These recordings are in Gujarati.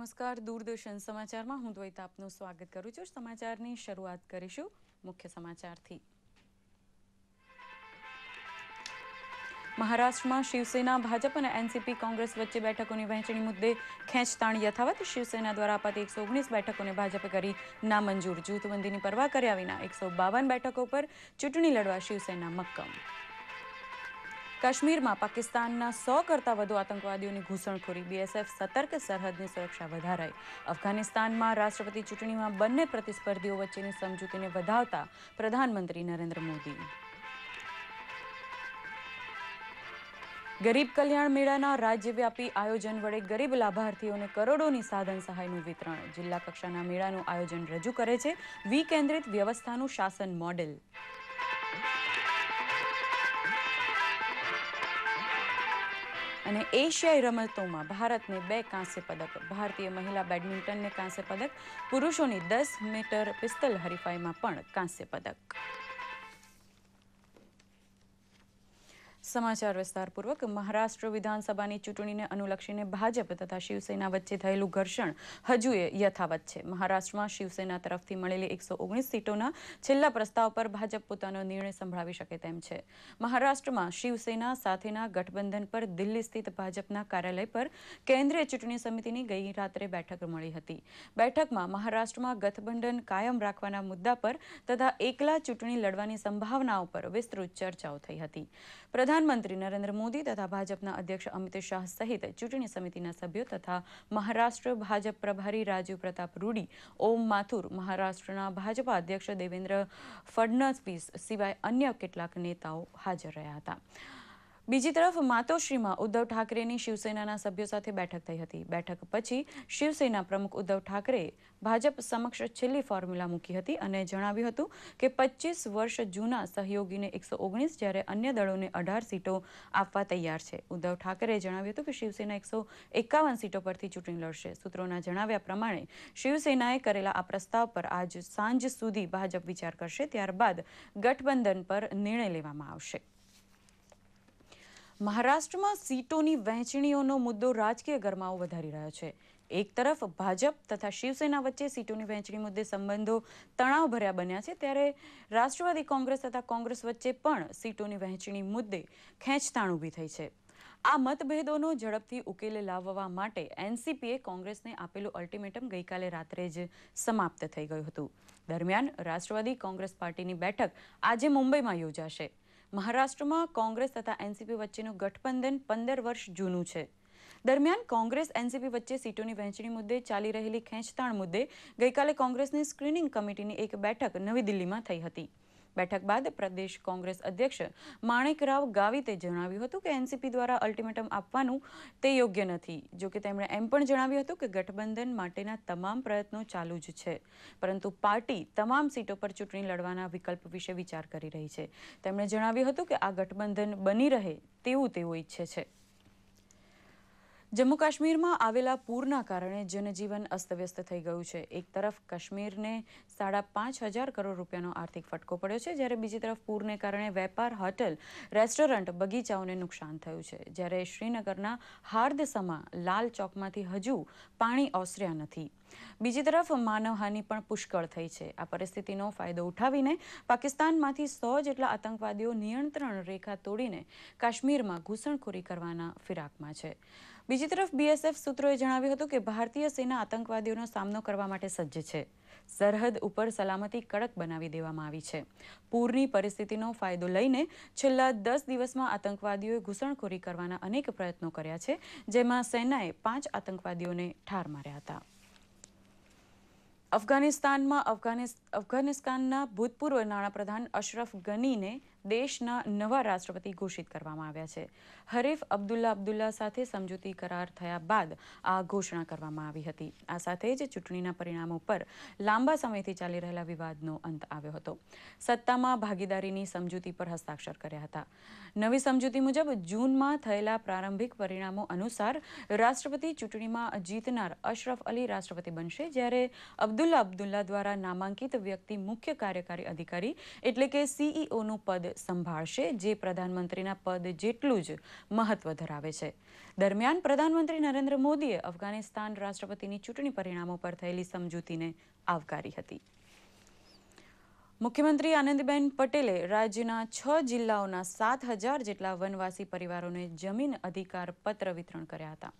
નમસ્કાર દૂરદર્શન સમાચારમાં હું દ્વૈત આપનું સ્વાગત કરું છું સમાચારની શરૂઆત કરીશું મુખ્ય સમાચારથી મહારાષ્ટ્રમાં શિવસેના ભાજપ અને એનસીપી કોંગ્રેસ વચ્ચે બેઠકોની વહેંચણી મુદ્દે ખેંચતાણ યથાવત શિવસેના દ્વારા અપાતી એકસો ઓગણીસ બેઠકોને ભાજપે કરી નામંજૂર જૂથબંધીની પરવા કર્યા વિના એકસો બાવન બેઠકો પર ચૂંટણી લડવા શિવસેના મક્કમ કાશ્મીરમાં પાકિસ્તાનના સો કરતાં વધુ આતંકવાદીઓની ઘૂસણખોરી બીએસએફ સતર્ક સરહદની સુરક્ષા વધારાઈ અફઘાનિસ્તાનમાં રાષ્ટ્રપતિ ચૂંટણીમાં બંને પ્રતિસ્પર્ધીઓ વચ્ચેની સમજૂતીને વધાવતા પ્રધાનમંત્રી નરેન્દ્ર મોદી ગરીબ કલ્યાણ મેળાના રાજ્યવ્યાપી આયોજન વડે ગરીબ લાભાર્થીઓને કરોડોની સાધન સહાયનું વિતરણ જિલ્લા કક્ષાના મેળાનું આયોજન રજૂ કરે છે વિકેન્દ્રિત વ્યવસ્થાનું શાસન મોડેલ અને એશિયાઈ રમતોમાં ભારતને બે કાંસ્ય પદક ભારતીય મહિલા બેડમિન્ટનને કાંસ્ય પદક પુરુષોની દસ મીટર પિસ્તલ હરીફાઈમાં પણ કાંસ્ય પદક સમાચાર વિસ્તારપૂર્વક મહારાષ્ટ્ર વિધાનસભાની ચૂંટણીને અનુલક્ષીને ભાજપ તથા શિવસેના વચ્ચે થયેલું ઘર્ષણ હજુ યથાવત છે મહારાષ્ટ્રમાં શિવસેના તરફથી મળેલી એકસો ઓગણીસ સીટોના છેલ્લા પ્રસ્તાવ પર ભાજપ પોતાનો નિર્ણય સંભળાવી શકે તેમ છે મહારાષ્ટ્રમાં શિવસેના સાથેના ગઠબંધન પર દિલ્હી સ્થિત ભાજપના કાર્યાલય પર કેન્દ્રીય ચૂંટણી સમિતિની ગઈ રાત્રે બેઠક મળી હતી બેઠકમાં મહારાષ્ટ્રમાં ગઠબંધન કાયમ રાખવાના મુદ્દા પર તથા એકલા ચૂંટણી લડવાની સંભાવના ઉપર વિસ્તૃત ચર્ચાઓ થઈ હતી પ્રધાન પ્રધાનમંત્રી નરેન્દ્ર મોદી તથા ભાજપના અધ્યક્ષ અમિત શાહ સહિત ચૂંટણી સમિતિના સભ્યો તથા મહારાષ્ટ્ર ભાજપ પ્રભારી રાજીવ પ્રતાપ રૂડી ઓમ માથુર મહારાષ્ટ્રના ભાજપા અધ્યક્ષ દેવેન્દ્ર ફડણવીસ સિવાય અન્ય કેટલાક નેતાઓ હાજર રહ્યા હતા બીજી તરફ માતોશ્રીમાં ઉદ્ધવ ઠાકરેની શિવસેનાના સભ્યો સાથે બેઠક થઈ હતી બેઠક પછી શિવસેના પ્રમુખ ઉદ્ધવ ઠાકરે ભાજપ સમક્ષ છેલ્લી ફોર્મ્યુલા મૂકી હતી અને જણાવ્યું હતું કે પચીસ વર્ષ જૂના સહયોગીને એકસો ઓગણીસ જ્યારે અન્ય દળોને અઢાર સીટો આપવા તૈયાર છે ઉદ્ધવ ઠાકરેએ જણાવ્યું હતું કે શિવસેના એકસો એકાવન સીટો પરથી ચૂંટણી લડશે સૂત્રોના જણાવ્યા પ્રમાણે શિવસેનાએ કરેલા આ પ્રસ્તાવ પર આજ સાંજ સુધી ભાજપ વિચાર કરશે ત્યારબાદ ગઠબંધન પર નિર્ણય લેવામાં આવશે મહારાષ્ટ્રમાં સીટોની વહેંચણીઓનો મુદ્દો રાજકીય ગરમાવો વધારી રહ્યો છે એક તરફ ભાજપ તથા શિવસેના વચ્ચે સીટોની વહેંચણી મુદ્દે સંબંધો તણાવભર્યા બન્યા છે ત્યારે રાષ્ટ્રવાદી કોંગ્રેસ તથા કોંગ્રેસ વચ્ચે પણ સીટોની વહેંચણી મુદ્દે ખેંચતાણ ઊભી થઈ છે આ મતભેદોનો ઝડપથી ઉકેલ લાવવા માટે એનસીપીએ કોંગ્રેસને આપેલું અલ્ટિમેટમ ગઈકાલે રાત્રે જ સમાપ્ત થઈ ગયું હતું દરમિયાન રાષ્ટ્રવાદી કોંગ્રેસ પાર્ટીની બેઠક આજે મુંબઈમાં યોજાશે મહારાષ્ટ્રમાં કોંગ્રેસ તથા એનસીપી વચ્ચેનું ગઠબંધન પંદર વર્ષ જૂનું છે દરમિયાન કોંગ્રેસ એનસીપી વચ્ચે સીટોની વહેંચણી મુદ્દે ચાલી રહેલી ખેંચતાણ મુદ્દે ગઈકાલે કોંગ્રેસની સ્ક્રીનિંગ કમિટીની એક બેઠક નવી દિલ્હીમાં થઈ હતી બેઠક બાદ પ્રદેશ કોંગ્રેસ અધ્યક્ષ માણેકરાવ ગાવિતે જણાવ્યું હતું કે એનસીપી દ્વારા અલ્ટિમેટમ આપવાનું તે યોગ્ય નથી જોકે તેમણે એમ પણ જણાવ્યું હતું કે ગઠબંધન માટેના તમામ પ્રયત્નો ચાલુ જ છે પરંતુ પાર્ટી તમામ સીટો પર ચૂંટણી લડવાના વિકલ્પ વિશે વિચાર કરી રહી છે તેમણે જણાવ્યું હતું કે આ ગઠબંધન બની રહે તેવું તેઓ ઈચ્છે છે જમ્મુ કાશ્મીરમાં આવેલા પૂરના કારણે જનજીવન અસ્તવ્યસ્ત થઈ ગયું છે એક તરફ કાશ્મીરને સાડા પાંચ હજાર કરોડ રૂપિયાનો આર્થિક ફટકો પડ્યો છે જ્યારે બીજી તરફ પૂરને કારણે વેપાર હોટલ રેસ્ટોરન્ટ બગીચાઓને નુકસાન થયું છે જ્યારે શ્રીનગરના હાર્દસમાં લાલ ચોકમાંથી હજુ પાણી ઓસર્યા નથી બીજી તરફ માનવહાનિ પણ પુષ્કળ થઈ છે આ પરિસ્થિતિનો ફાયદો ઉઠાવીને પાકિસ્તાનમાંથી સો જેટલા આતંકવાદીઓ નિયંત્રણ રેખા તોડીને કાશ્મીરમાં ઘૂસણખોરી કરવાના ફિરાકમાં છે બીજી તરફ બીએસએફ સૂત્રોએ જણાવ્યું હતું કે ભારતીય સેના આતંકવાદીઓનો સામનો કરવા માટે સજ્જ છે સરહદ ઉપર સલામતી કડક બનાવી દેવામાં આવી છે પૂરની પરિસ્થિતિનો ફાયદો લઈને છેલ્લા દસ દિવસમાં આતંકવાદીઓએ ઘૂસણખોરી કરવાના અનેક પ્રયત્નો કર્યા છે જેમાં સેનાએ પાંચ આતંકવાદીઓને ઠાર માર્યા હતા અફઘાનિસ્તાનમાં અફઘાનિસ્તાનના ભૂતપૂર્વ નાણાપ્રધાન અશરફ ગનીને દેશના નવા રાષ્ટ્રપતિ ઘોષિત કરવામાં આવ્યા છે હરીફ અબ્દુલ્લા અબ્દુલ્લા સાથે સમજૂતી કરાર થયા બાદ આ ઘોષણા કરવામાં આવી હતી આ સાથે જ ચૂંટણીના પરિણામો પર લાંબા સમયથી ચાલી રહેલા વિવાદનો અંત આવ્યો હતો સત્તામાં ભાગીદારીની સમજૂતી પર હસ્તાક્ષર કર્યા હતા નવી સમજૂતી મુજબ જૂનમાં થયેલા પ્રારંભિક પરિણામો અનુસાર રાષ્ટ્રપતિ ચૂંટણીમાં જીતનાર અશરફ અલી રાષ્ટ્રપતિ બનશે જ્યારે અબ્દુલ્લા અબ્દુલ્લા દ્વારા નામાંકિત વ્યક્તિ મુખ્ય કાર્યકારી અધિકારી એટલે કે સીઈઓનું e પદ સંભાળશે જે પ્રધાનમંત્રીના પદ જેટલું જ મહત્વ ધરાવે છે દરમિયાન પ્રધાનમંત્રી નરેન્દ્ર મોદીએ અફઘાનિસ્તાન રાષ્ટ્રપતિની ચૂંટણી પરિણામો પર થયેલી સમજૂતીને આવકારી હતી મુખ્યમંત્રી આનંદીબેન પટેલે રાજ્યના છ જિલ્લાઓના સાત હજાર જેટલા વનવાસી પરિવારોને જમીન અધિકાર પત્ર વિતરણ કર્યા હતા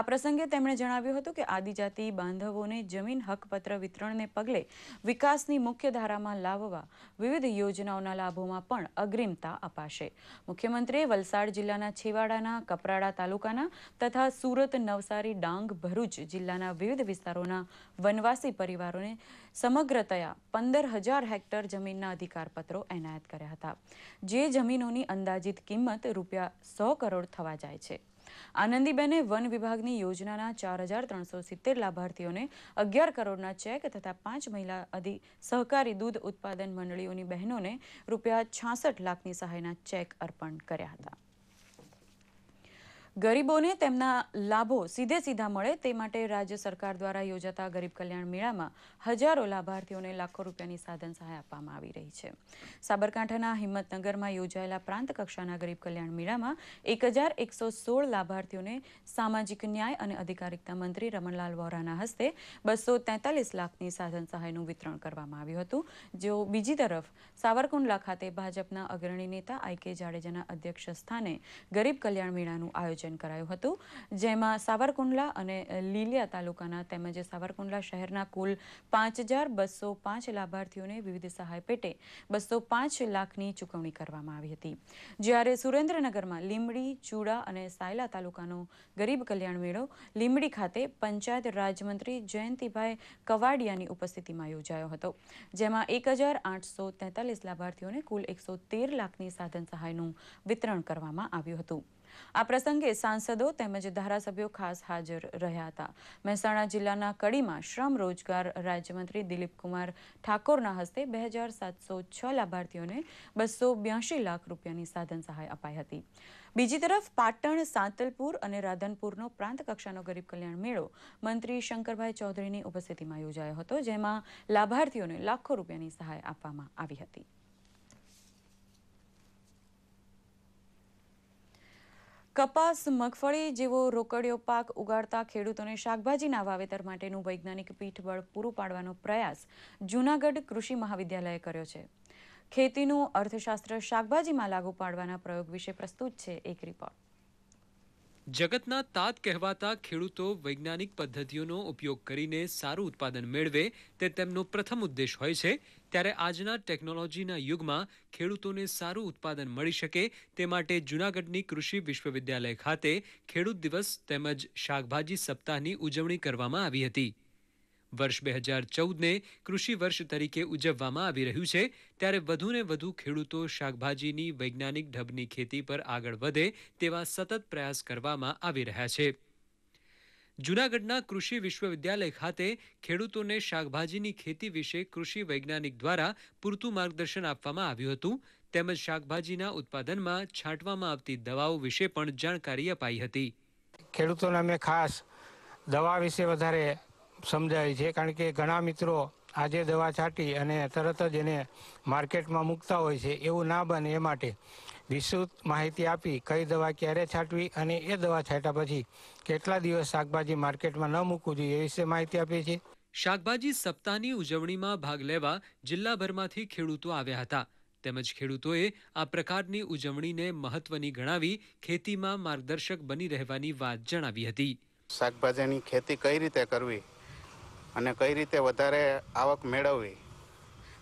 આ પ્રસંગે તેમણે જણાવ્યું હતું કે આદિજાતિ બાંધવોને જમીન હકપત્ર વિતરણને પગલે વિકાસની મુખ્ય ધારામાં લાવવા વિવિધ યોજનાઓના લાભોમાં પણ અગ્રિમતા અપાશે મુખ્યમંત્રીએ વલસાડ જિલ્લાના છેવાડાના કપરાડા તાલુકાના તથા સુરત નવસારી ડાંગ ભરૂચ જિલ્લાના વિવિધ વિસ્તારોના વનવાસી પરિવારોને સમગ્રતયા પંદર હજાર હેક્ટર જમીનના અધિકારપત્રો એનાયત કર્યા હતા જે જમીનોની અંદાજિત કિંમત રૂપિયા સો કરોડ થવા જાય છે આનંદીબેને વન વિભાગની યોજનાના ચાર હજાર ત્રણસો સિત્તેર લાભાર્થીઓને અગિયાર કરોડના ચેક તથા પાંચ મહિલા અધિ સહકારી દૂધ ઉત્પાદન મંડળીઓની બહેનોને રૂપિયા છાસઠ લાખની સહાયના ચેક અર્પણ કર્યા હતા ગરીબોને તેમના લાભો સીધે સીધા મળે તે માટે રાજ્ય સરકાર દ્વારા યોજાતા ગરીબ કલ્યાણ મેળામાં હજારો લાભાર્થીઓને લાખો રૂપિયાની સાધન સહાય આપવામાં આવી રહી છે સાબરકાંઠાના હિંમતનગરમાં યોજાયેલા પ્રાંત કક્ષાના ગરીબ કલ્યાણ મેળામાં એક હજાર એકસો સોળ લાભાર્થીઓને સામાજિક ન્યાય અને અધિકારિકતા મંત્રી રમણલાલ વોરાના હસ્તે બસો તેતાલીસ લાખની સાધન સહાયનું વિતરણ કરવામાં આવ્યું હતું જો બીજી તરફ સાવરકુંડલા ખાતે ભાજપના અગ્રણી નેતા આઈ કે જાડેજાના અધ્યક્ષ સ્થાને ગરીબ કલ્યાણ મેળાનું આયોજન આયોજન કરાયું હતું જેમાં સાવરકુંડલા અને લીલિયા તાલુકાના તેમજ સાવરકુંડલા શહેરના કુલ પાંચ હજાર બસો પાંચ લાભાર્થીઓને વિવિધ સહાય પેટે બસો પાંચ લાખની ચૂકવણી કરવામાં આવી હતી જ્યારે સુરેન્દ્રનગરમાં લીમડી ચૂડા અને સાયલા તાલુકાનો ગરીબ કલ્યાણ મેળો લીમડી ખાતે પંચાયત રાજમંત્રી જયંતિભાઈ કવાડિયાની ઉપસ્થિતિમાં યોજાયો હતો જેમાં એક હજાર આઠસો તેતાલીસ લાભાર્થીઓને કુલ એકસો તેર લાખની સાધન સહાયનું વિતરણ કરવામાં આવ્યું હતું આ પ્રસંગે સાંસદો તેમજ ધારાસભ્યો ખાસ હાજર રહ્યા હતા મહેસાણા જિલ્લાના કડીમાં શ્રમ રોજગાર રાજ્યમંત્રી દિલીપકુમાર ઠાકોરના હસ્તે બે હજાર સાતસો છ લાભાર્થીઓને બસો બ્યાસી લાખ રૂપિયાની સાધન સહાય અપાઈ હતી બીજી તરફ પાટણ સાંતલપુર અને રાધનપુરનો પ્રાંત કક્ષાનો ગરીબ કલ્યાણ મેળો મંત્રી શંકરભાઈ ચૌધરીની ઉપસ્થિતિમાં યોજાયો હતો જેમાં લાભાર્થીઓને લાખો રૂપિયાની સહાય આપવામાં આવી હતી કપાસ મગફળી જેવો રોકડિયો પાક ઉગાડતા ખેડૂતોને શાકભાજીના વાવેતર માટેનું વૈજ્ઞાનિક પીઠબળ પૂરું પાડવાનો પ્રયાસ જૂનાગઢ કૃષિ મહાવિદ્યાલયે કર્યો છે ખેતીનું અર્થશાસ્ત્ર શાકભાજીમાં લાગુ પાડવાના પ્રયોગ વિશે પ્રસ્તુત છે એક રિપોર્ટ જગતના તાત કહેવાતા ખેડૂતો વૈજ્ઞાનિક પદ્ધતિઓનો ઉપયોગ કરીને સારું ઉત્પાદન મેળવે તે તેમનો પ્રથમ ઉદ્દેશ હોય છે ત્યારે આજના ટેકનોલોજીના યુગમાં ખેડૂતોને સારું ઉત્પાદન મળી શકે તે માટે જૂનાગઢની કૃષિ વિશ્વવિદ્યાલય ખાતે ખેડૂત દિવસ તેમજ શાકભાજી સપ્તાહની ઉજવણી કરવામાં આવી હતી વર્ષ બે હજાર ચૌદને કૃષિ વર્ષ તરીકે ઉજવવામાં આવી રહ્યું છે ત્યારે વધુને વધુ ખેડૂતો શાકભાજીની વૈજ્ઞાનિક ઢબની ખેતી પર આગળ વધે તેવા સતત પ્રયાસ કરવામાં આવી રહ્યા છે જૂનાગઢના કૃષિ વિશ્વવિદ્યાલય ખાતે ખેડૂતોને શાકભાજીની ખેતી વિશે કૃષિ વૈજ્ઞાનિક દ્વારા પૂરતું માર્ગદર્શન આપવામાં આવ્યું હતું તેમજ શાકભાજીના ઉત્પાદનમાં છાંટવામાં આવતી દવાઓ વિશે પણ જાણકારી અપાઈ હતી ખેડૂતોને અમે ખાસ દવા વિશે વધારે સમજાય છે કારણ કે ઘણા મિત્રો આજે દવા છાંટી અને તરત જ એને માર્કેટમાં મૂકતા હોય છે એવું ના બને એ માટે વિસ્તૃત માહિતી આપી કઈ દવા ક્યારે છાંટવી અને એ દવા છાંટ્યા પછી કેટલા દિવસ શાકભાજી માર્કેટમાં ન મૂકવું જોઈએ એ વિશે માહિતી આપીએ છે શાકભાજી સપ્તાહની ઉજવણીમાં ભાગ લેવા જિલ્લાભરમાંથી ખેડૂતો આવ્યા હતા તેમજ ખેડૂતોએ આ પ્રકારની ઉજવણીને મહત્વની ગણાવી ખેતીમાં માર્ગદર્શક બની રહેવાની વાત જણાવી હતી શાકભાજીની ખેતી કઈ રીતે કરવી અને કઈ રીતે વધારે આવક મેળવવી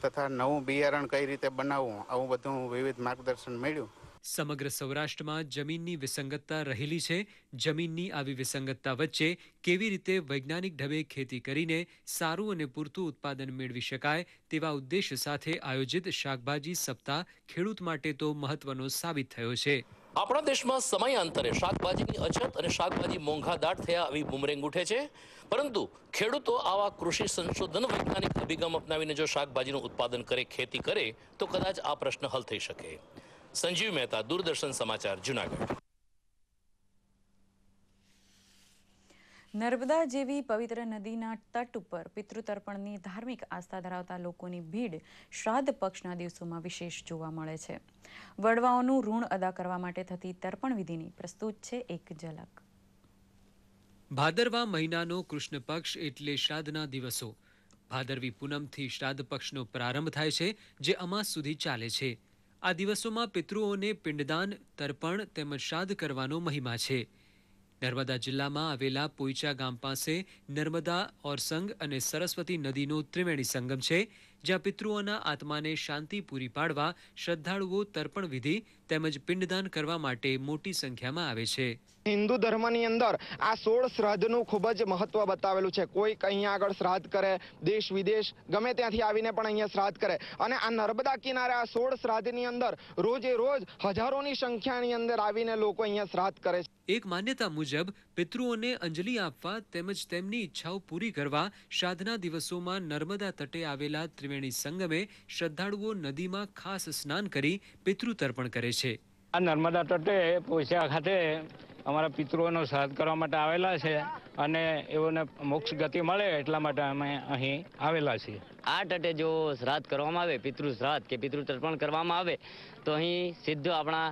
તથા નવું બિયારણ કઈ રીતે બનાવવું આવું બધું વિવિધ માર્ગદર્શન મળ્યું સમગ્ર સૌરાષ્ટ્રમાં જમીનની વિસંગતતા રહેલી છે જમીનની આવી વિસંગતતા વચ્ચે કેવી રીતે વૈજ્ઞાનિક ઢબે ખેતી કરીને સારું અને પૂરતું ઉત્પાદન મેળવી શકાય તેવા ઉદ્દેશ સાથે આયોજિત શાકભાજી સપ્તાહ ખેડૂત માટે તો મહત્વનો સાબિત થયો છે આપણા દેશમાં સમયાંતરે શાકભાજીની અછત અને શાકભાજી મોંઘા મોંઘાદાટ થયા આવી બુમરેંગ ઉઠે છે પરંતુ ખેડૂતો આવા કૃષિ સંશોધન વૈજ્ઞાનિક અભિગમ અપનાવીને જો શાકભાજીનું ઉત્પાદન કરે ખેતી કરે તો કદાચ આ પ્રશ્ન હલ થઈ શકે સંજીવ મહેતા દૂરદર્શન સમાચાર જુનાગઢ નર્મદા જેવી પવિત્ર નદીના તટ ઉપર પિતૃતર્પણની ધાર્મિક આસ્થા ધરાવતા લોકોની ભીડ શ્રાદ્ધ પક્ષના દિવસોમાં વિશેષ જોવા મળે છે વડવાઓનું ઋણ અદા કરવા માટે થતી તર્પણ વિધિની પ્રસ્તુત છે એક ઝલક ભાદરવા મહિનાનો કૃષ્ણ પક્ષ એટલે શ્રાદ્ધના દિવસો ભાદરવી પૂનમથી શ્રાદ્ધ પક્ષનો પ્રારંભ થાય છે જે અમાસ સુધી ચાલે છે આ દિવસોમાં પિતૃઓને પિંડદાન તર્પણ તેમજ શ્રાદ્ધ કરવાનો મહિમા છે નર્મદા જિલ્લામાં આવેલા પોઈચા ગામ પાસે નર્મદા ઓરસંગ અને સરસ્વતી નદીનો ત્રિવેણી સંગમ છે જ્યાં પિતૃઓના આત્માને શાંતિ પૂરી પાડવા શ્રદ્ધાળુઓ તર્પણ વિધિ તેમજ પિંડદાન કરવા માટે મોટી સંખ્યામાં આવે છે હિન્દુ ધર્મની અંદર આ સોળ શ્રાદ્ધનું ખૂબ જ મહત્વ બતાવેલું છે કોઈક અહીંયા આગળ શ્રાદ્ધ કરે દેશ વિદેશ ગમે ત્યાંથી આવીને પણ અહીંયા શ્રાદ્ધ કરે અને આ નર્મદા કિનારે આ સોળ શ્રાદ્ધની અંદર રોજે રોજ હજારોની સંખ્યાની અંદર આવીને લોકો અહીંયા શ્રાદ્ધ કરે છે એક માન્યતા મુજબ પિતૃઓને અંજલિ આપવા તેમજ તેમની ઈચ્છાઓ પૂરી કરવા શ્રાદ્ધના દિવસોમાં નર્મદા તટે આવેલા ત્રિવેણી સંગમે શ્રદ્ધાળુઓ નદીમાં ખાસ સ્નાન કરી પિતૃ તર્પણ કરે છે આ નર્મદા તટે પોસ્યા ખાતે અમારા પિતૃઓનો શ્રાદ્ધ કરવા માટે આવેલા છે અને એઓને મોક્ષ ગતિ મળે એટલા માટે અમે અહીં આવેલા છીએ આ તટે જો શ્રાદ્ધ કરવામાં આવે પિતૃ શ્રાદ્ધ કે પિતૃ તર્પણ કરવામાં આવે તો અહીં સીધો આપણા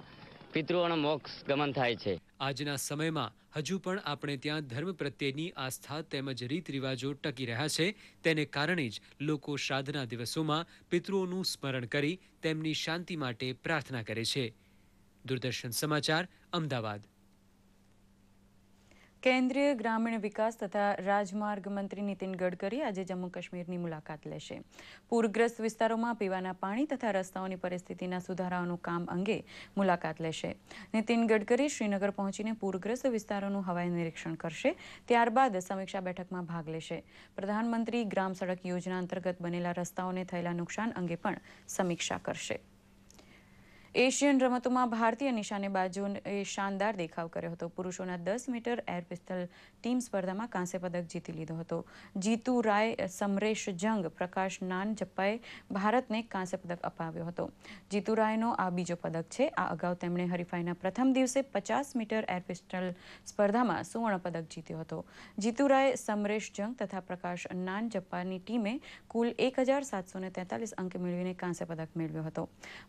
પિતૃઓનો મોક્ષ ગમન થાય છે આજના સમયમાં હજુ પણ આપણે ત્યાં ધર્મ પ્રત્યેની આસ્થા તેમજ રીત રિવાજો ટકી રહ્યા છે તેને કારણે જ લોકો શ્રાદ્ધના દિવસોમાં પિતૃઓનું સ્મરણ કરી તેમની શાંતિ માટે પ્રાર્થના કરે છે દૂરદર્શન સમાચાર અમદાવાદ કેન્દ્રીય ગ્રામીણ વિકાસ તથા રાજમાર્ગ મંત્રી નીતિન ગડકરી આજે જમ્મુ કાશ્મીરની મુલાકાત લેશે પૂરગ્રસ્ત વિસ્તારોમાં પીવાના પાણી તથા રસ્તાઓની પરિસ્થિતિના સુધારાઓનું કામ અંગે મુલાકાત લેશે નીતિન ગડકરી શ્રીનગર પહોંચીને પૂરગ્રસ્ત વિસ્તારોનું હવાઈ નિરીક્ષણ કરશે ત્યારબાદ સમીક્ષા બેઠકમાં ભાગ લેશે પ્રધાનમંત્રી ગ્રામ સડક યોજના અંતર્ગત બનેલા રસ્તાઓને થયેલા નુકસાન અંગે પણ સમીક્ષા કરશે એશિયન રમતોમાં ભારતીય નિશાનેબાજોએ શાનદાર દેખાવ કર્યો હતો પુરુષોના દસ મીટર એર પિસ્તલ ટીમ સ્પર્ધામાં કાંસ્ય પદક જીતી લીધો હતો જીતુ રાય સમરેશ જંગ પ્રકાશ નાન જપ્પાએ ભારતને કાંસ્ય પદક અપાવ્યો હતો જીતુ રાયનો આ બીજો પદક છે આ અગાઉ તેમણે હરીફાઈના પ્રથમ દિવસે પચાસ મીટર એર પિસ્તલ સ્પર્ધામાં સુવર્ણ પદક જીત્યો હતો જીતુ રાય સમરેશ જંગ તથા પ્રકાશ નાન જપ્પાની ટીમે કુલ એક હજાર સાતસો તેતાલીસ અંક મેળવીને કાંસ્ય પદક મેળવ્યો હતો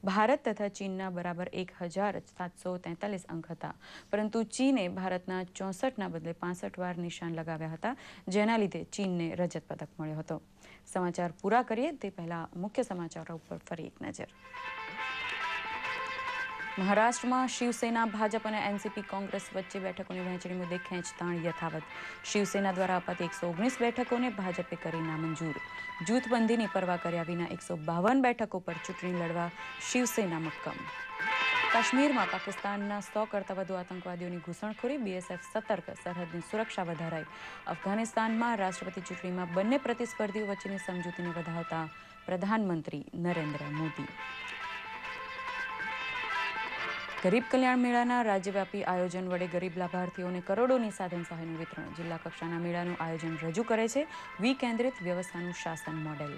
ભારત તથા ચીન ચીનના બરાબર એક હજાર સાતસો તેતાલીસ અંક હતા પરંતુ ચીને ભારતના ચોસઠના બદલે પાસઠ વાર નિશાન લગાવ્યા હતા જેના લીધે ચીનને રજત પદક મળ્યો હતો સમાચાર પૂરા કરીએ તે પહેલા મુખ્ય સમાચારો ઉપર ફરી એક નજર મહારાષ્ટ્રમાં શિવસેના ભાજપ અને એનસીપી કોંગ્રેસ વચ્ચે બેઠકોની વહેંચણી મુદ્દે ખેંચતાણ યથાવત શિવસેના દ્વારા અપાતી એકસો ઓગણીસ બેઠકોને ભાજપે કરી નામંજૂર જૂથબંધીની પરવા કર્યા વિના એકસો બાવન બેઠકો પર ચૂંટણી લડવા શિવસેના મક્કમ કાશ્મીરમાં પાકિસ્તાનના સો કરતાં વધુ આતંકવાદીઓની ઘૂસણખોરી બીએસએફ સતર્ક સરહદની સુરક્ષા વધારાઈ અફઘાનિસ્તાનમાં રાષ્ટ્રપતિ ચૂંટણીમાં બંને પ્રતિસ્પર્ધીઓ વચ્ચેની સમજૂતીને વધાવતા પ્રધાનમંત્રી નરેન્દ્ર મોદી ગરીબ કલ્યાણ મેળાના રાજ્યવ્યાપી આયોજન વડે ગરીબ લાભાર્થીઓને કરોડોની સાધન સહાયનું વિતરણ જિલ્લા કક્ષાના મેળાનું આયોજન રજૂ કરે છે વિકેન્દ્રિત વ્યવસ્થાનું શાસન મોડેલ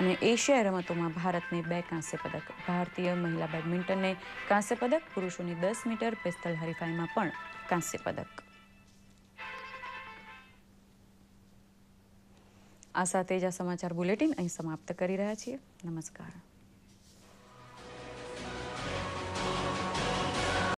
અને એશિયાઈ રમતોમાં ભારતને બે કાંસ્ય પદક ભારતીય મહિલા બેડમિન્ટનને કાંસ્ય પદક પુરુષોની દસ મીટર પિસ્તલ હરીફાઈમાં પણ કાંસ્ય પદક આ સાથે જ આ સમાચાર બુલેટિન અહીં સમાપ્ત કરી રહ્યા છીએ નમસ્કાર